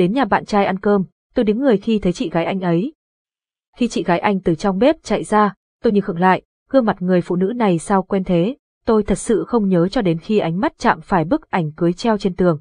đến nhà bạn trai ăn cơm, tôi đứng người khi thấy chị gái anh ấy. Khi chị gái anh từ trong bếp chạy ra, tôi như khựng lại, gương mặt người phụ nữ này sao quen thế, tôi thật sự không nhớ cho đến khi ánh mắt chạm phải bức ảnh cưới treo trên tường.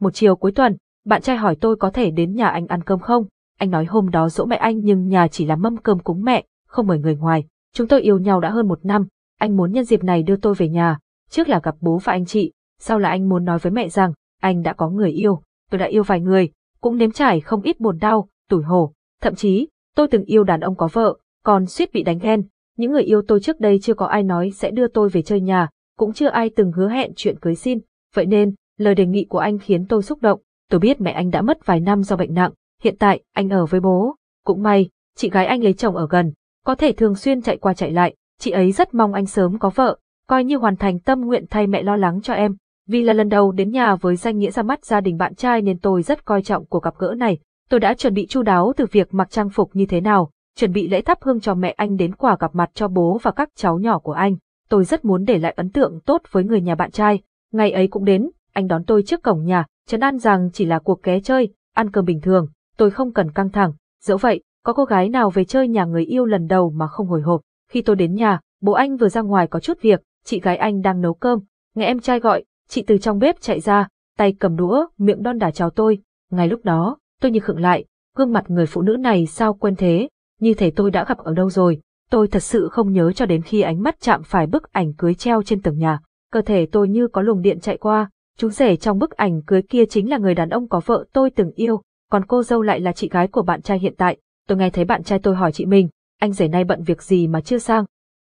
Một chiều cuối tuần, bạn trai hỏi tôi có thể đến nhà anh ăn cơm không, anh nói hôm đó dỗ mẹ anh nhưng nhà chỉ làm mâm cơm cúng mẹ, không mời người ngoài, chúng tôi yêu nhau đã hơn một năm, anh muốn nhân dịp này đưa tôi về nhà, trước là gặp bố và anh chị, sau là anh muốn nói với mẹ rằng, anh đã có người yêu tôi đã yêu vài người, cũng nếm trải không ít buồn đau, tủi hổ. Thậm chí, tôi từng yêu đàn ông có vợ, còn suýt bị đánh ghen. Những người yêu tôi trước đây chưa có ai nói sẽ đưa tôi về chơi nhà, cũng chưa ai từng hứa hẹn chuyện cưới xin. Vậy nên, lời đề nghị của anh khiến tôi xúc động. Tôi biết mẹ anh đã mất vài năm do bệnh nặng, hiện tại anh ở với bố. Cũng may, chị gái anh lấy chồng ở gần, có thể thường xuyên chạy qua chạy lại. Chị ấy rất mong anh sớm có vợ, coi như hoàn thành tâm nguyện thay mẹ lo lắng cho em. Vì là lần đầu đến nhà với danh nghĩa ra mắt gia đình bạn trai nên tôi rất coi trọng cuộc gặp gỡ này. Tôi đã chuẩn bị chu đáo từ việc mặc trang phục như thế nào, chuẩn bị lễ thắp hương cho mẹ anh đến quà gặp mặt cho bố và các cháu nhỏ của anh. Tôi rất muốn để lại ấn tượng tốt với người nhà bạn trai. Ngày ấy cũng đến, anh đón tôi trước cổng nhà, chấn an rằng chỉ là cuộc ké chơi, ăn cơm bình thường, tôi không cần căng thẳng. Dẫu vậy, có cô gái nào về chơi nhà người yêu lần đầu mà không hồi hộp. Khi tôi đến nhà, bố anh vừa ra ngoài có chút việc, chị gái anh đang nấu cơm, nghe em trai gọi, Chị từ trong bếp chạy ra, tay cầm đũa, miệng đon đả chào tôi. Ngay lúc đó, tôi như khựng lại, gương mặt người phụ nữ này sao quen thế, như thể tôi đã gặp ở đâu rồi. Tôi thật sự không nhớ cho đến khi ánh mắt chạm phải bức ảnh cưới treo trên tường nhà. Cơ thể tôi như có luồng điện chạy qua, chú rể trong bức ảnh cưới kia chính là người đàn ông có vợ tôi từng yêu, còn cô dâu lại là chị gái của bạn trai hiện tại. Tôi nghe thấy bạn trai tôi hỏi chị mình, anh rể nay bận việc gì mà chưa sang.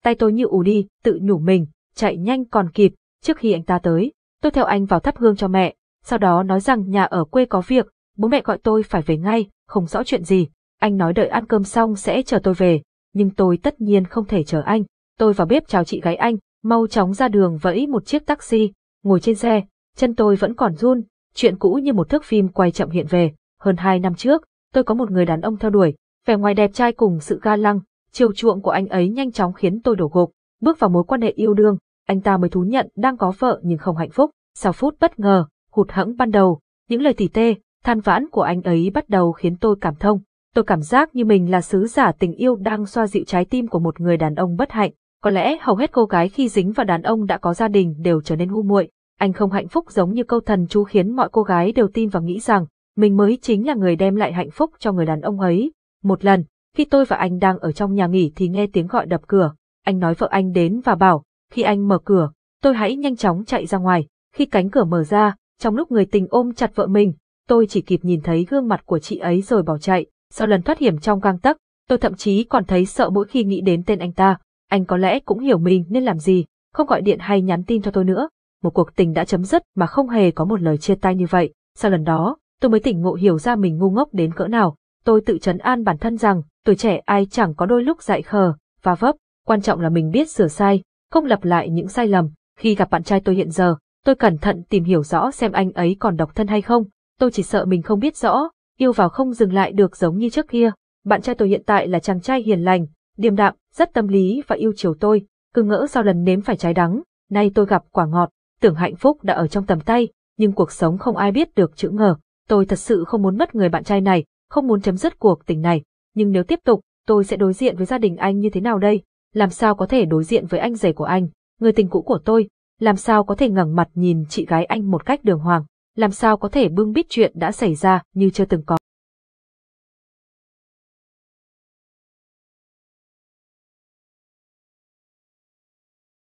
Tay tôi như ù đi, tự nhủ mình, chạy nhanh còn kịp, trước khi anh ta tới. Tôi theo anh vào thắp hương cho mẹ, sau đó nói rằng nhà ở quê có việc, bố mẹ gọi tôi phải về ngay, không rõ chuyện gì. Anh nói đợi ăn cơm xong sẽ chờ tôi về, nhưng tôi tất nhiên không thể chờ anh. Tôi vào bếp chào chị gái anh, mau chóng ra đường vẫy một chiếc taxi, ngồi trên xe, chân tôi vẫn còn run, chuyện cũ như một thước phim quay chậm hiện về. Hơn hai năm trước, tôi có một người đàn ông theo đuổi, vẻ ngoài đẹp trai cùng sự ga lăng, chiều chuộng của anh ấy nhanh chóng khiến tôi đổ gục, bước vào mối quan hệ yêu đương, anh ta mới thú nhận đang có vợ nhưng không hạnh phúc. Sau phút bất ngờ, hụt hẫng ban đầu, những lời tỉ tê, than vãn của anh ấy bắt đầu khiến tôi cảm thông. Tôi cảm giác như mình là sứ giả tình yêu đang xoa dịu trái tim của một người đàn ông bất hạnh. Có lẽ hầu hết cô gái khi dính vào đàn ông đã có gia đình đều trở nên ngu muội. Anh không hạnh phúc giống như câu thần chú khiến mọi cô gái đều tin và nghĩ rằng mình mới chính là người đem lại hạnh phúc cho người đàn ông ấy. Một lần, khi tôi và anh đang ở trong nhà nghỉ thì nghe tiếng gọi đập cửa, anh nói vợ anh đến và bảo, khi anh mở cửa, tôi hãy nhanh chóng chạy ra ngoài. Khi cánh cửa mở ra, trong lúc người tình ôm chặt vợ mình, tôi chỉ kịp nhìn thấy gương mặt của chị ấy rồi bỏ chạy. Sau lần thoát hiểm trong gang tấc, tôi thậm chí còn thấy sợ mỗi khi nghĩ đến tên anh ta. Anh có lẽ cũng hiểu mình nên làm gì, không gọi điện hay nhắn tin cho tôi nữa. Một cuộc tình đã chấm dứt mà không hề có một lời chia tay như vậy. Sau lần đó, tôi mới tỉnh ngộ hiểu ra mình ngu ngốc đến cỡ nào. Tôi tự chấn an bản thân rằng, tuổi trẻ ai chẳng có đôi lúc dại khờ, và vấp, quan trọng là mình biết sửa sai, không lặp lại những sai lầm. Khi gặp bạn trai tôi hiện giờ, tôi cẩn thận tìm hiểu rõ xem anh ấy còn độc thân hay không. Tôi chỉ sợ mình không biết rõ, yêu vào không dừng lại được giống như trước kia. Bạn trai tôi hiện tại là chàng trai hiền lành, điềm đạm, rất tâm lý và yêu chiều tôi. Cứ ngỡ sau lần nếm phải trái đắng, nay tôi gặp quả ngọt, tưởng hạnh phúc đã ở trong tầm tay, nhưng cuộc sống không ai biết được chữ ngờ. Tôi thật sự không muốn mất người bạn trai này, không muốn chấm dứt cuộc tình này. Nhưng nếu tiếp tục, tôi sẽ đối diện với gia đình anh như thế nào đây? làm sao có thể đối diện với anh rể của anh, người tình cũ của tôi, làm sao có thể ngẩng mặt nhìn chị gái anh một cách đường hoàng, làm sao có thể bưng bít chuyện đã xảy ra như chưa từng có.